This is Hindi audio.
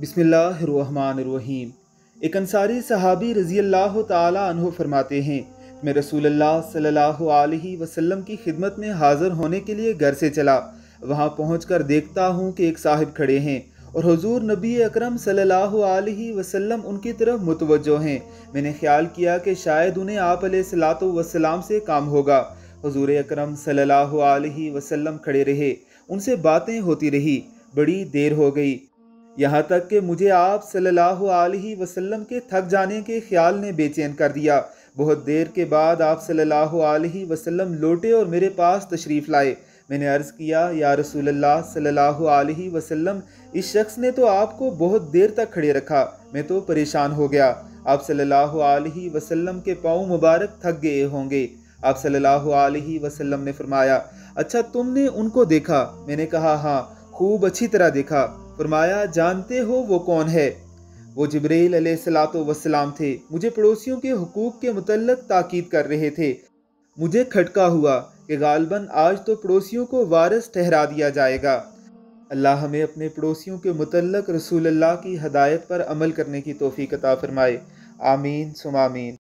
बिसमीम एक अंसारी सहाबी रज़ी अल्लाह तहो फरमाते हैं मैं रसूल अल्लाह सल्लल्लाहु अलैहि वसल्लम की खिदमत में हाज़िर होने के लिए घर से चला वहाँ पहुँच कर देखता हूँ कि एक साहिब खड़े हैं और हजूर नबी अकरम सल्लल्लाहु अलैहि वसल्लम उनकी तरफ मुतवजो हैं मैंने ख्याल किया कि शायद उन्हें आप सलाम से काम होगा हजूर अकरम सल्लल्लाहु अलैहि वसल्लम खड़े रहे उनसे बातें होती रही बड़ी देर हो गई यहाँ तक कि मुझे आप सल्लल्लाहु अलैहि वसल्लम के थक जाने के ख्याल ने बेचैन कर दिया बहुत देर के बाद आप सल्लल्लाहु अलैहि वसल्लम लौटे और मेरे पास तशरीफ़ लाए मैंने अर्ज़ किया या रसूल अल्लाह सल्लल्लाहु अलैहि वसल्लम इस शख्स ने तो आपको बहुत देर तक खड़े रखा मैं तो परेशान हो गया आप सल्लल्लाहु अलैहि वसल्लम के पाँव मुबारक थक गए होंगे आप सल्लल्लाहु अलैहि वसल्लम ने फरमाया अच्छा तुमने उनको देखा मैंने कहा हाँ खूब अच्छी तरह देखा फरमाया जानते हो वो कौन है वो जबरील सलाम थे मुझे पड़ोसियों के हकूक़ के मुतलक ताकीद कर रहे थे मुझे खटका हुआ कि गालबन आज तो पड़ोसियों को वारस ठहरा दिया जाएगा अल्लाह हमें अपने पड़ोसियों के मुतलक रसूल अल्लाह की हदायत पर अमल करने की तोफ़ी कता फ़रमाए आमीन सुमामीन